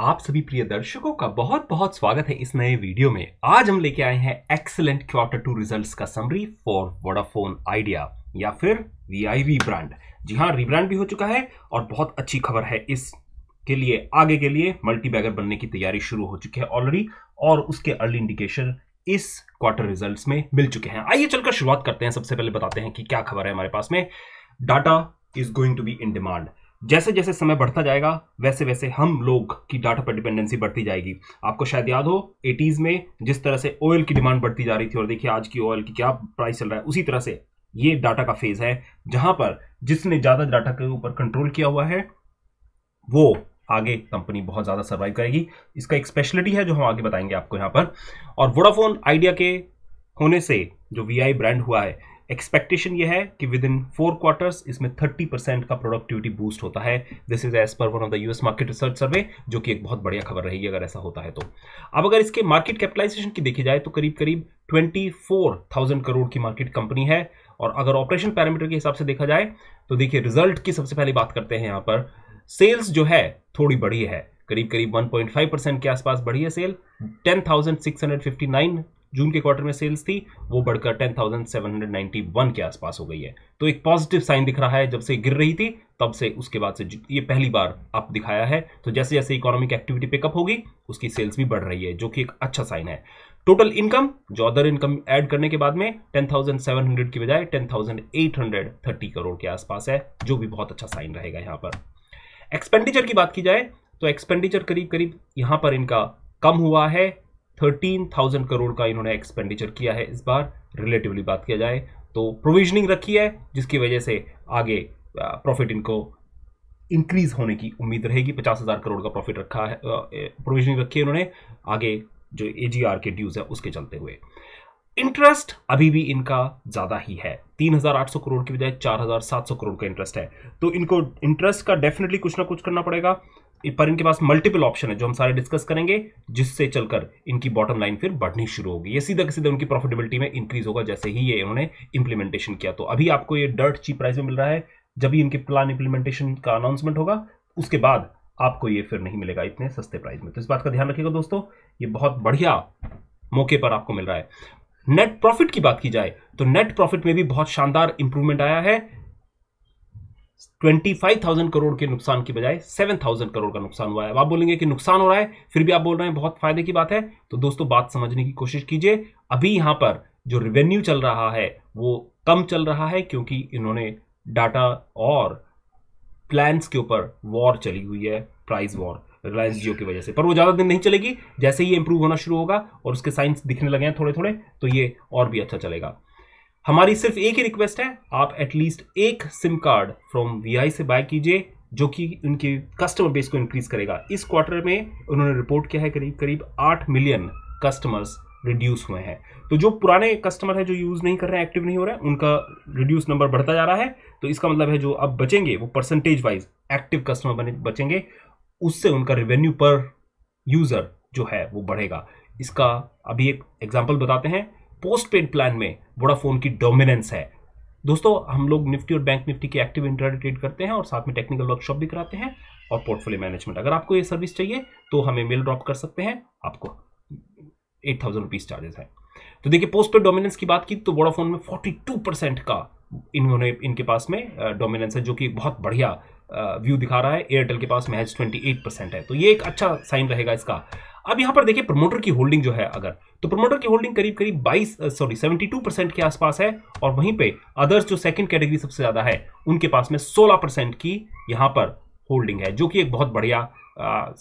आप सभी प्रिय दर्शकों का बहुत बहुत स्वागत है इस नए वीडियो में आज हम लेके आए हैं एक्सलेंट क्वार्टर टू रिजल्ट्स का समरी फॉर वोडाफोन आइडिया या फिर वीआईवी ब्रांड जी हाँ रिब्रांड भी हो चुका है और बहुत अच्छी खबर है इस के लिए आगे के लिए मल्टी बैगर बनने की तैयारी शुरू हो चुकी है ऑलरेडी और उसके अर्ली इंडिकेशन इस क्वार्टर रिजल्ट्स में मिल चुके हैं आइए चलकर शुरुआत करते हैं सबसे पहले बताते हैं कि क्या खबर है हमारे पास में data is going to be in demand जैसे जैसे समय बढ़ता जाएगा वैसे वैसे हम लोग की डाटा पर डिपेंडेंसी बढ़ती जाएगी आपको शायद याद हो एटीज़ में जिस तरह से ऑयल की डिमांड बढ़ती जा रही थी और देखिए आज की ऑयल की क्या प्राइस चल रहा है उसी तरह से ये डाटा का फेज है जहां पर जिसने ज़्यादा डाटा के ऊपर कंट्रोल किया हुआ है वो आगे कंपनी बहुत ज़्यादा सर्वाइव करेगी इसका एक स्पेशलिटी है जो हम आगे बताएंगे आपको यहां पर और वोडाफोन आइडिया के होने से जो वी ब्रांड हुआ है एक्सपेक्टेशन ये है कि विद इन फोर क्वार्टर्स इसमें 30 परसेंट का प्रोडक्टिविटी बूस्ट होता है this is as per one of the US market research survey जो कि एक बहुत बढ़िया खबर रहेगी अगर ऐसा होता है तो अब अगर इसके मार्केट कैपिटलाइजेशन की देखी जाए तो करीब करीब 24,000 करोड़ की मार्केट कंपनी है और अगर ऑपरेशन पैरामीटर के हिसाब से देखा जाए तो देखिए रिजल्ट की सबसे पहले बात करते हैं यहाँ पर सेल्स जो है थोड़ी बड़ी है करीब करीब 1.5 परसेंट के आसपास बढ़ी है सेल 10,659 जून के क्वार्टर में सेल्स थी वो बढ़कर 10,791 के आसपास हो गई है तो एक पॉजिटिव साइन दिख रहा है जब से गिर रही थी तब से उसके बाद से ये पहली बार अप दिखाया है तो जैसे जैसे इकोनॉमिक एक्टिविटी पिकअप होगी उसकी सेल्स भी बढ़ रही है जो कि एक अच्छा साइन है टोटल इनकम जो अदर इनकम ऐड करने के बाद में 10,700 की बजाय 10,830 करोड़ के आसपास है जो भी बहुत अच्छा साइन रहेगा यहाँ पर एक्सपेंडिचर की बात की जाए तो एक्सपेंडिचर करीब करीब यहाँ पर इनका कम हुआ है थर्टीन थाउजेंड करोड़ का इन्होंने एक्सपेंडिचर किया है इस बार रिलेटिवली बात किया जाए तो प्रोविजनिंग रखी है जिसकी वजह से आगे प्रॉफिट इनको इंक्रीज होने की उम्मीद रहेगी पचास हज़ार करोड़ का प्रॉफिट रखा है प्रोविजनिंग रखी है इन्होंने आगे जो ए के ड्यूज़ है उसके चलते हुए इंटरेस्ट अभी भी इनका ज़्यादा ही है 3,800 करोड़ की बजाय 4,700 करोड़ का इंटरेस्ट है तो इनको इंटरेस्ट का डेफिनेटली कुछ ना कुछ करना पड़ेगा पर इनके पास मल्टीपल ऑप्शन है जो हम सारे डिस्कस करेंगे जिससे चलकर इनकी बॉटम लाइन फिर बढ़नी शुरू होगी ये सीधा सीधा उनकी प्रॉफिटेबिलिटी में इंक्रीज होगा जैसे ही ये उन्होंने इंप्लीमेंटेशन किया तो अभी आपको ये डर्ट चीप प्राइस में मिल रहा है जब भी इनके प्लान इंप्लीमेंटेशन का अनाउंसमेंट होगा उसके बाद आपको ये फिर नहीं मिलेगा इतने सस्ते प्राइस में तो इस बात का ध्यान रखिएगा दोस्तों ये बहुत बढ़िया मौके पर आपको मिल रहा है नेट प्रॉफिट की बात की जाए तो नेट प्रॉफिट में भी बहुत शानदार इंप्रूवमेंट आया है 25,000 करोड़ के नुकसान की बजाय 7,000 करोड़ का नुकसान हुआ है आप बोलेंगे कि नुकसान हो रहा है फिर भी आप बोल रहे हैं बहुत फायदे की बात है तो दोस्तों बात समझने की कोशिश कीजिए अभी यहां पर जो रिवेन्यू चल रहा है वो कम चल रहा है क्योंकि इन्होंने डाटा और प्लान्स के ऊपर वॉर चली हुई है प्राइस वॉर रिलायंस जियो की वजह से पर वो ज़्यादा दिन नहीं चलेगी जैसे ही इंप्रूव होना शुरू होगा और उसके साइंस दिखने लगे हैं थोड़े थोड़े तो ये और भी अच्छा चलेगा हमारी सिर्फ एक ही रिक्वेस्ट है आप एटलीस्ट एक सिम कार्ड फ्रॉम वी से बाय कीजिए जो कि उनके कस्टमर बेस को इंक्रीज करेगा इस क्वार्टर में उन्होंने रिपोर्ट किया है करीब करीब आठ मिलियन कस्टमर्स रिड्यूस हुए हैं तो जो पुराने कस्टमर हैं जो यूज़ नहीं कर रहे हैं एक्टिव नहीं हो रहे हैं उनका रिड्यूस नंबर बढ़ता जा रहा है तो इसका मतलब है जो अब बचेंगे वो परसेंटेज वाइज एक्टिव कस्टमर बने बचेंगे उससे उनका रेवेन्यू पर यूज़र जो है वो बढ़ेगा इसका अभी एक एग्जाम्पल बताते हैं पोस्ट पेड प्लान में वोडाफोन की डोमिनेंस है दोस्तों हम लोग निफ्टी और बैंक निफ्टी के एक्टिव इंटरनेट ट्रेड करते हैं और साथ में टेक्निकल वर्कशॉप भी कराते हैं और पोर्टफोलियो मैनेजमेंट अगर आपको ये सर्विस चाहिए तो हमें मेल ड्रॉप कर सकते हैं आपको एट थाउजेंड रुपीज चार्जेस है तो देखिए पोस्ट पेड डोमिनेंस की बात की तो वोडाफोन में फोर्टी टू परसेंट का इन्होंने इनके पास में डोमिनेंस है जो कि बहुत बढ़िया व्यू दिखा रहा है एयरटेल के पास महज 28 परसेंट है तो ये एक अच्छा साइन रहेगा इसका अब यहाँ पर देखिए प्रमोटर की होल्डिंग जो है अगर तो प्रमोटर की होल्डिंग करीब करीब 22 सॉरी 72 परसेंट के आसपास है और वहीं पे अदर्स जो सेकंड कैटेगरी सबसे ज़्यादा है उनके पास में 16 परसेंट की यहाँ पर होल्डिंग है जो कि एक बहुत बढ़िया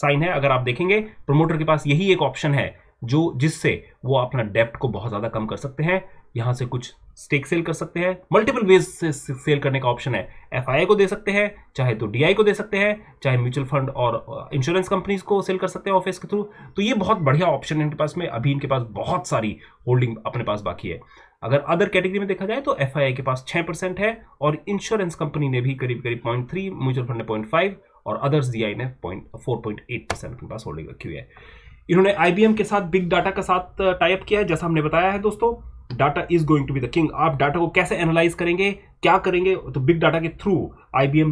साइन है अगर आप देखेंगे प्रमोटर के पास यही एक ऑप्शन है जो जिससे वो अपना डेप्ट को बहुत ज़्यादा कम कर सकते हैं यहाँ से कुछ स्टेक सेल कर सकते हैं मल्टीपल वेज से सेल करने का ऑप्शन है एफ को दे सकते हैं चाहे तो डी को दे सकते हैं चाहे म्यूचुअल फंड और इंश्योरेंस uh, कंपनीज को सेल कर सकते हैं ऑफिस के थ्रू तो ये बहुत बढ़िया ऑप्शन है इनके पास में अभी इनके पास बहुत सारी होल्डिंग अपने पास बाकी है अगर अदर कैटेगरी में देखा जाए तो एफ के पास छः परसेंट है और इंश्योरेंस कंपनी ने भी करीब करीब पॉइंट थ्री म्यूचुअल फंड ने पॉइंट फाइव और अदर्स डी ने point four point eight percent अपने पास होल्डिंग रखी हुई है इन्होंने आई के साथ बिग डाटा का साथ टाइप uh, किया है जैसा हमने बताया है दोस्तों data is going to be the king आप डाटा को कैसे एनालाइज करेंगे क्या करेंगे तो बिग डाटा के थ्रू आई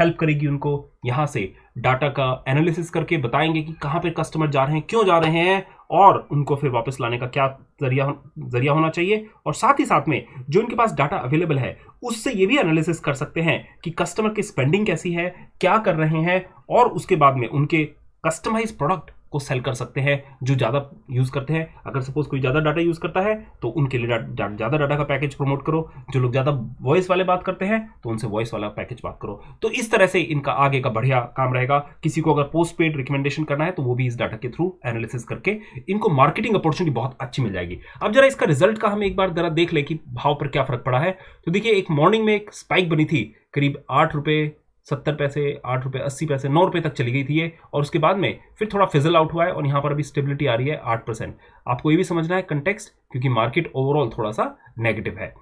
हेल्प करेगी उनको यहाँ से डाटा का एनालिसिस करके बताएंगे कि कहाँ पर कस्टमर जा रहे हैं क्यों जा रहे हैं और उनको फिर वापस लाने का क्या जरिया जरिया होना चाहिए और साथ ही साथ में जो इनके पास डाटा अवेलेबल है उससे ये भी एनालिसिस कर सकते हैं कि कस्टमर की स्पेंडिंग कैसी है क्या कर रहे हैं और उसके बाद में उनके कस्टमाइज प्रोडक्ट को सेल कर सकते हैं जो ज़्यादा यूज़ करते हैं अगर सपोज कोई ज़्यादा डाटा यूज़ करता है तो उनके लिए ज़्यादा डाटा का पैकेज प्रमोट करो जो लोग ज़्यादा वॉइस वाले बात करते हैं तो उनसे वॉइस वाला पैकेज बात करो तो इस तरह से इनका आगे का बढ़िया काम रहेगा किसी को अगर पोस्ट पेड रिकमेंडेशन करना है तो वो भी इस डाटा के थ्रू एनालिसिस करके इनको मार्केटिंग अपॉर्चुनिटी बहुत अच्छी मिल जाएगी अब जरा इसका रिजल्ट का हम एक बार जरा देख लें कि भाव पर क्या फर्क पड़ा है तो देखिए एक मॉर्निंग में एक स्पाइक बनी थी करीब आठ रुपये सत्तर पैसे आठ रुपये अस्सी पैसे नौ रुपये तक चली गई थी ये और उसके बाद में फिर थोड़ा फिजल आउट हुआ है और यहाँ पर अभी स्टेबिलिटी आ रही है आठ परसेंट आपको ये भी समझना है कंटेक्स्ट क्योंकि मार्केट ओवरऑल थोड़ा सा नेगेटिव है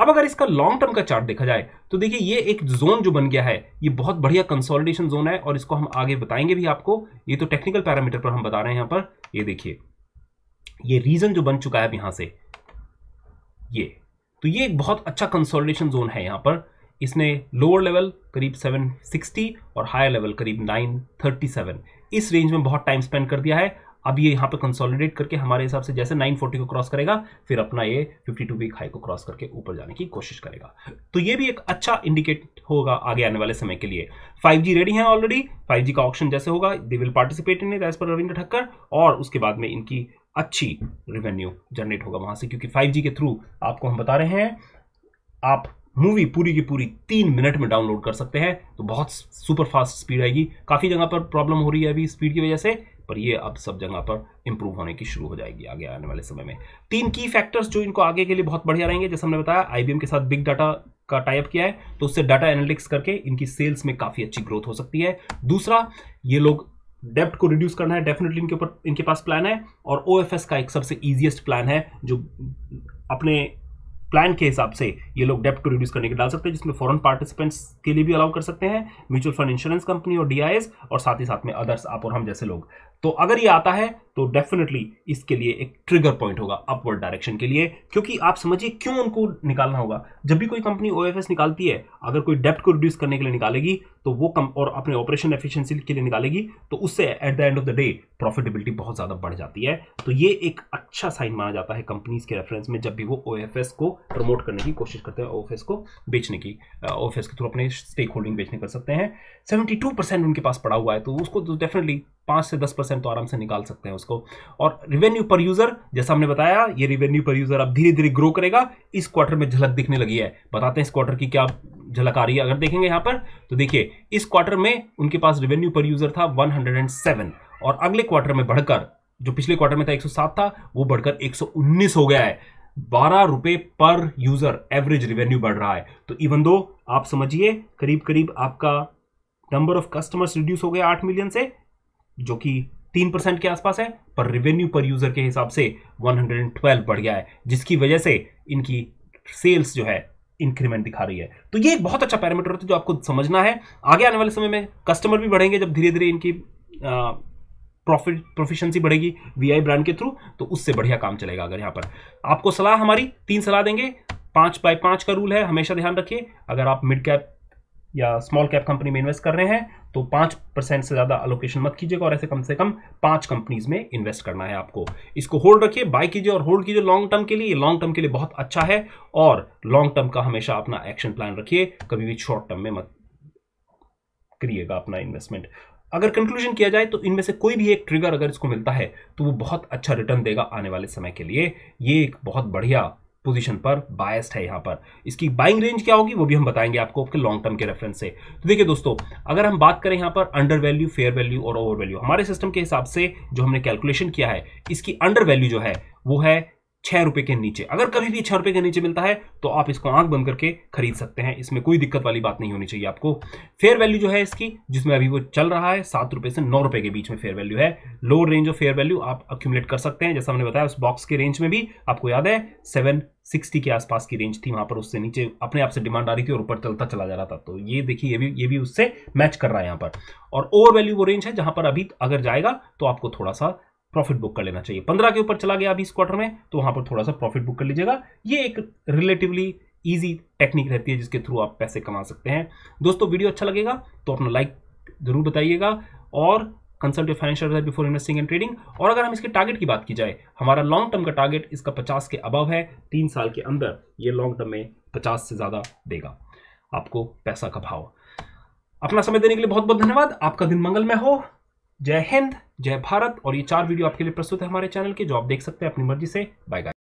अब अगर इसका लॉन्ग टर्म का चार्ट देखा जाए तो देखिए ये एक जोन जो बन गया है ये बहुत बढ़िया कंसोलिडेशन जोन है और इसको हम आगे बताएंगे भी आपको ये तो टेक्निकल पैरामीटर पर हम बता रहे हैं यहाँ पर ये देखिए ये रीजन जो बन चुका है अब यहां से ये तो ये एक बहुत अच्छा कंसोलिडेशन जोन है यहां पर इसने लोअर लेवल करीब 760 और हायर लेवल करीब 937 इस रेंज में बहुत टाइम स्पेंड कर दिया है अब ये यहाँ पे कंसोलिडेट करके हमारे हिसाब से जैसे 940 को क्रॉस करेगा फिर अपना ये 52 वीक हाई को क्रॉस करके ऊपर जाने की कोशिश करेगा तो ये भी एक अच्छा इंडिकेट होगा आगे आने वाले समय के लिए 5G रेडी है ऑलरेडी 5G का ऑप्शन जैसे होगा they will participate in as per Ravindra Thakkar और उसके बाद में इनकी अच्छी रेवेन्यू जनरेट होगा वहां से क्योंकि फाइव के थ्रू आपको हम बता रहे हैं आप मूवी पूरी की पूरी तीन मिनट में डाउनलोड कर सकते हैं तो बहुत सुपर फास्ट स्पीड आएगी काफ़ी जगह पर प्रॉब्लम हो रही है अभी स्पीड की वजह से पर ये अब सब जगह पर इंप्रूव होने की शुरू हो जाएगी आगे आने वाले समय में तीन की फैक्टर्स जो इनको आगे के लिए बहुत बढ़िया रहेंगे जैसे हमने बताया आईबीएम के साथ बिग डाटा का टाइप किया है तो उससे डाटा एनालिटिक्स करके इनकी सेल्स में काफ़ी अच्छी ग्रोथ हो सकती है दूसरा ये लोग डेप्ट को रिड्यूस करना है डेफिनेटली इनके ऊपर इनके पास प्लान है और ओ का एक सबसे ईजिएस्ट प्लान है जो अपने प्लान के हिसाब से ये लोग डेप्ट को रिड्यूस करने के डाल सकते हैं जिसमें फॉरेन पार्टिसिपेंट्स के लिए भी अलाउ कर सकते हैं म्यूचुअल फंड इंश्योरेंस कंपनी और डीआईएस और साथ ही साथ में अदर्स आप और हम जैसे लोग तो अगर ये आता है तो डेफिनेटली इसके लिए एक ट्रिगर पॉइंट होगा अपवर्ड डायरेक्शन के लिए क्योंकि आप समझिए क्यों उनको निकालना होगा जब भी कोई कंपनी ओ निकालती है अगर कोई डेप्ट को रिड्यूस करने के लिए निकालेगी तो वो कम और अपने ऑपरेशन एफिशिएंसी के लिए निकालेगी तो उससे at the end of the day profitability बहुत ज़्यादा बढ़ जाती है तो ये एक अच्छा साइन माना जाता है कंपनीज के रेफरेंस में जब भी वो ओ को प्रमोट करने की कोशिश करते हैं ऑफिस को बेचने की ऑफिस के थ्रू अपने स्टेक होल्डिंग बेचने कर सकते हैं टू परसेंट उनके पास पड़ा हुआ है तो उसको तो डेफिनेटली पाँच से दस परसेंट तो आराम से निकाल सकते हैं उसको और रिवेन्यू पर यूज़र जैसा हमने बताया ये रिवेन्यू पर यूज़र अब धीरे धीरे ग्रो करेगा इस क्वार्टर में झलक दिखने लगी है बताते हैं इस क्वार्टर की क्या झलक आ रही है अगर देखेंगे यहाँ पर तो देखिए इस क्वार्टर में उनके पास रिवेन्यू पर यूज़र था वन और अगले क्वार्टर में बढ़कर जो पिछले क्वार्टर में था 107 था वो बढ़कर 119 हो गया है बारह रुपए पर यूजर एवरेज रिवेन्यू बढ़ रहा है तो इवन दो आप समझिए करीब करीब आपका नंबर ऑफ कस्टमर्स रिड्यूस हो गया आठ मिलियन से जो कि तीन परसेंट के आसपास है पर रिवेन्यू पर यूजर के हिसाब से 112 बढ़ गया है जिसकी वजह से इनकी सेल्स जो है इंक्रीमेंट दिखा रही है तो ये एक बहुत अच्छा पैरामीटर होता है जो आपको समझना है आगे आने वाले समय में कस्टमर भी बढ़ेंगे जब धीरे धीरे इनकी आ, प्रॉफिट प्रोफिशंसी बढ़ेगी वीआई ब्रांड के थ्रू तो उससे बढ़िया काम चलेगा अगर यहाँ पर आपको सलाह हमारी तीन सलाह देंगे पाँच बाय पाँच का रूल है हमेशा ध्यान रखिए अगर आप मिड कैप या स्मॉल कैप कंपनी में इन्वेस्ट कर रहे हैं तो पाँच परसेंट से ज़्यादा अलोकेशन मत कीजिएगा और ऐसे कम से कम पाँच कंपनीज में इन्वेस्ट करना है आपको इसको होल्ड रखिए बाय कीजिए और होल्ड कीजिए लॉन्ग टर्म के लिए लॉन्ग टर्म के लिए बहुत अच्छा है और लॉन्ग टर्म का हमेशा अपना एक्शन प्लान रखिए कभी भी शॉर्ट टर्म में मत करिएगा अपना इन्वेस्टमेंट अगर कंक्लूजन किया जाए तो इनमें से कोई भी एक ट्रिगर अगर इसको मिलता है तो वो बहुत अच्छा रिटर्न देगा आने वाले समय के लिए ये एक बहुत बढ़िया पोजीशन पर बायस्ड है यहाँ पर इसकी बाइंग रेंज क्या होगी वो भी हम बताएंगे आपको आपके लॉन्ग टर्म के रेफरेंस से तो देखिए दोस्तों अगर हम बात करें यहाँ पर अंडर वैल्यू फेयर वैल्यू और ओवर वैल्यू हमारे सिस्टम के हिसाब से जो हमने कैलकुलेशन किया है इसकी अंडर वैल्यू जो है वो है छह रुपए के नीचे अगर कभी भी छह रुपए के नीचे मिलता है तो आप इसको आंख बंद करके खरीद सकते हैं इसमें कोई दिक्कत वाली बात नहीं होनी चाहिए आपको फेयर वैल्यू जो है इसकी जिसमें अभी वो चल रहा है सात रुपए से नौ रुपए के बीच में फेयर वैल्यू है lower range of fair value आप अक्यूमलेट कर सकते हैं जैसा मैंने बताया उस बॉक्स के रेंज में भी आपको याद है सेवन सिक्सटी के आसपास की रेंज थी वहां पर उससे नीचे अपने आप से डिमांड आ रही थी और ऊपर चलता चला जा रहा था तो ये देखिए ये भी ये भी उससे मैच कर रहा है यहाँ पर और ओवर वैल्यू वो रेंज है जहां पर अभी अगर जाएगा तो आपको थोड़ा सा प्रॉफिट बुक कर लेना चाहिए पंद्रह के ऊपर चला गया अभी इस क्वार्टर में तो वहां पर थोड़ा सा प्रॉफिट बुक कर लीजिएगा ये एक रिलेटिवली ईजी टेक्निक रहती है जिसके थ्रू आप पैसे कमा सकते हैं दोस्तों वीडियो अच्छा लगेगा तो अपना लाइक जरूर बताइएगा और consult financial before investing and trading और अगर हम इसके टारगेट की बात की जाए हमारा लॉन्ग टर्म का टारगेट इसका पचास के अबव है तीन साल के अंदर ये लॉन्ग टर्म में पचास से ज़्यादा देगा आपको पैसा का भाव अपना समय देने के लिए बहुत बहुत धन्यवाद आपका दिन मंगलमय हो जय हिंद जय भारत और ये चार वीडियो आपके लिए प्रस्तुत है हमारे चैनल के जो आप देख सकते हैं अपनी मर्जी से बाय